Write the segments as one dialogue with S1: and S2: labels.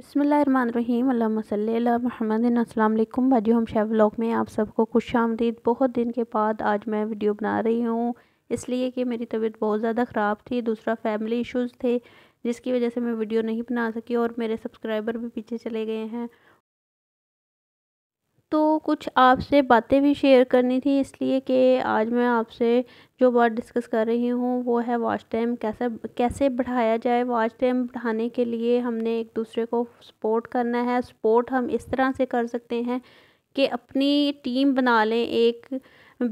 S1: बसमिलकुम भाजी हम chef blog में आप सबको खुश आमदीद बहुत दिन के बाद आज मैं वीडियो बना रही हूँ इसलिए कि मेरी तबीयत बहुत ज़्यादा ख़राब थी दूसरा फैमिली इश्यूज़ थे जिसकी वजह से मैं वीडियो नहीं बना सकी और मेरे सब्सक्राइबर भी पीछे चले गए हैं तो कुछ आपसे बातें भी शेयर करनी थी इसलिए कि आज मैं आपसे जो बात डिस्कस कर रही हूँ वो है वॉच टाइम कैसे कैसे बढ़ाया जाए वॉच टाइम बढ़ाने के लिए हमने एक दूसरे को सपोर्ट करना है सपोर्ट हम इस तरह से कर सकते हैं कि अपनी टीम बना लें एक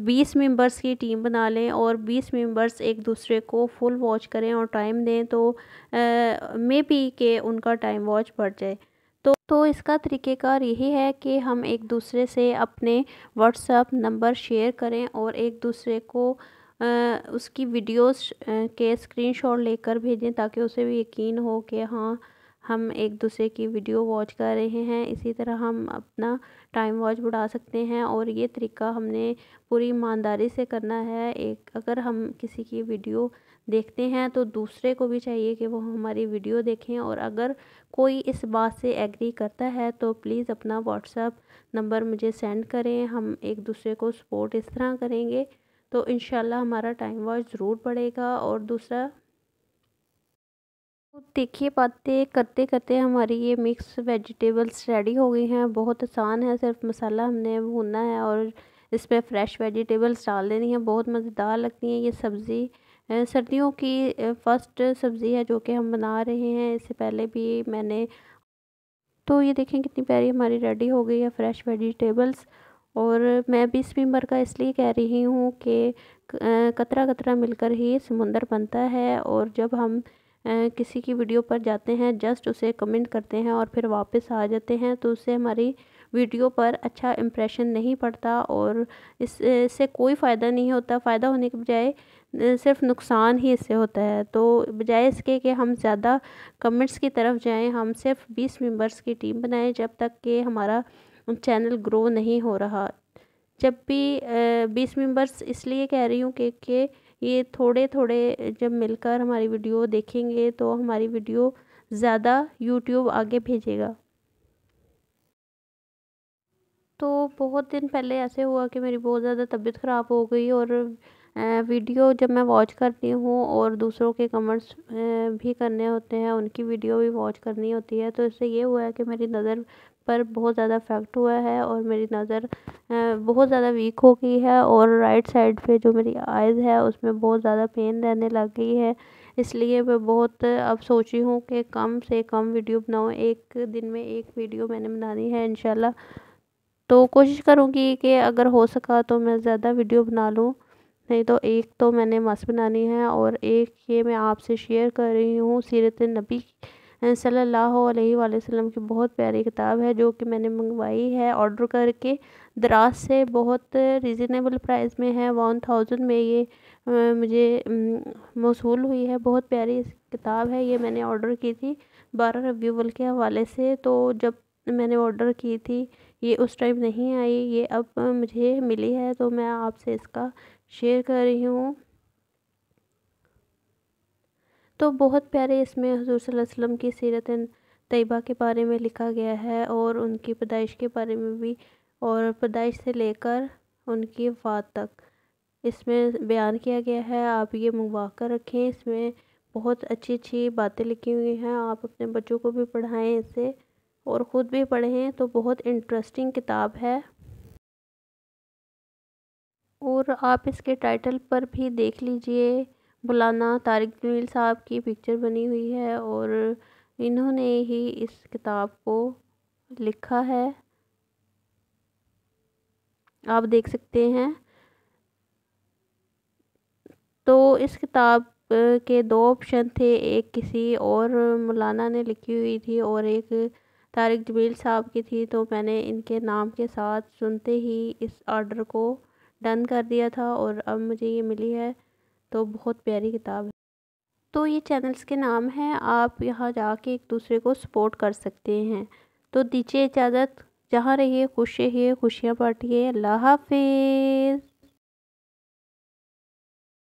S1: बीस मेंबर्स की टीम बना लें और बीस मेंबर्स एक दूसरे को फुल वॉच करें और टाइम दें तो मे बी के उनका टाइम वॉच बढ़ जाए तो तो इसका तरीक़ेकार यही है कि हम एक दूसरे से अपने व्हाट्सअप नंबर शेयर करें और एक दूसरे को आ, उसकी वीडियोस के स्क्रीनशॉट लेकर भेजें ताकि उसे भी यकीन हो कि हाँ हम एक दूसरे की वीडियो वॉच कर रहे हैं इसी तरह हम अपना टाइम वॉच बढ़ा सकते हैं और ये तरीका हमने पूरी ईमानदारी से करना है एक अगर हम किसी की वीडियो देखते हैं तो दूसरे को भी चाहिए कि वो हमारी वीडियो देखें और अगर कोई इस बात से एग्री करता है तो प्लीज़ अपना व्हाट्सअप नंबर मुझे सेंड करें हम एक दूसरे को सपोर्ट इस तरह करेंगे तो इन हमारा टाइम वॉच ज़रूर बढ़ेगा और दूसरा तो देखिए बातें करते करते हमारी ये मिक्स वेजिटेबल्स रेडी हो गई हैं बहुत आसान है सिर्फ मसाला हमने भूनना है और इस पर फ्रेश वेजिटेबल्स डाल देनी है बहुत मज़ेदार लगती हैं ये सब्ज़ी सर्दियों की फ़र्स्ट सब्ज़ी है जो कि हम बना रहे हैं इससे पहले भी मैंने तो ये देखें कितनी प्यारी हमारी रेडी हो गई है फ्रेश वेजिटेबल्स और मैं भी स्विमर का इसलिए कह रही हूँ कि कतरा कतरा मिलकर ही समुंदर बनता है और जब हम किसी की वीडियो पर जाते हैं जस्ट उसे कमेंट करते हैं और फिर वापस आ जाते हैं तो उससे हमारी वीडियो पर अच्छा इम्प्रेशन नहीं पड़ता और इससे कोई फ़ायदा नहीं होता फ़ायदा होने के बजाय सिर्फ नुकसान ही इससे होता है तो बजाय इसके कि हम ज़्यादा कमेंट्स की तरफ जाएं हम सिर्फ बीस मेंबर्स की टीम बनाएं जब तक कि हमारा चैनल ग्रो नहीं हो रहा जब भी बीस मेंबर्स इसलिए कह रही हूँ कि, ये थोड़े थोड़े जब मिलकर हमारी वीडियो देखेंगे तो हमारी वीडियो ज़्यादा यूट्यूब आगे भेजेगा तो बहुत दिन पहले ऐसे हुआ कि मेरी बहुत ज़्यादा तबीयत ख़राब हो गई और वीडियो जब मैं वॉच करती हूँ और दूसरों के कमेंट्स भी करने होते हैं उनकी वीडियो भी वॉच करनी होती है तो इससे ये हुआ है कि मेरी नज़र पर बहुत ज़्यादा इफ़ेक्ट हुआ है और मेरी नज़र बहुत ज़्यादा वीक हो गई है और राइट साइड पे जो मेरी आइज़ है उसमें बहुत ज़्यादा पेन रहने लग गई है इसलिए मैं बहुत अब सोची हूँ कि कम से कम वीडियो बनाऊँ एक दिन में एक वीडियो मैंने बनानी है इनशाला तो कोशिश करूँगी कि अगर हो सका तो मैं ज़्यादा वीडियो बना लूँ नहीं तो एक तो मैंने मस बनानी है और एक ये मैं आपसे शेयर कर रही हूँ सीरत नबी सल्लल्लाहु अलैहि वसल्लम की बहुत प्यारी किताब है जो कि मैंने मंगवाई है ऑर्डर करके दराज से बहुत रिजनेबल प्राइस में है वन थाउजेंड में ये मुझे मौसू हुई है बहुत प्यारी किताब है ये मैंने ऑर्डर की थी बारह रबीवल के हवाले से तो जब मैंने ऑर्डर की थी ये उस टाइम नहीं आई ये अब मुझे मिली है तो मैं आपसे इसका शेयर कर रही हूँ तो बहुत प्यारे इसमें हजूर वसल्लम की सीरत तयबा के बारे में लिखा गया है और उनकी पैदाइश के बारे में भी और पैदाइश से लेकर उनकी वफात तक इसमें बयान किया गया है आप ये मंगवा कर रखें इसमें बहुत अच्छी अच्छी बातें लिखी हुई हैं आप अपने बच्चों को भी पढ़ाएं इसे और ख़ुद भी पढ़ें तो बहुत इंटरेस्टिंग किताब है और आप इसके टाइटल पर भी देख लीजिए बुलाना तारिक जमील साहब की पिक्चर बनी हुई है और इन्होंने ही इस किताब को लिखा है आप देख सकते हैं तो इस किताब के दो ऑप्शन थे एक किसी और मौलाना ने लिखी हुई थी और एक तारिक जमील साहब की थी तो मैंने इनके नाम के साथ सुनते ही इस ऑर्डर को डन कर दिया था और अब मुझे ये मिली है तो बहुत प्यारी किताब है तो ये चैनल्स के नाम हैं आप यहाँ जाके एक दूसरे को सपोर्ट कर सकते हैं तो दीजिए इजाज़त जहाँ रहिए खुश रहिए खुशियाँ बाटिए अल्लाह हाफिज़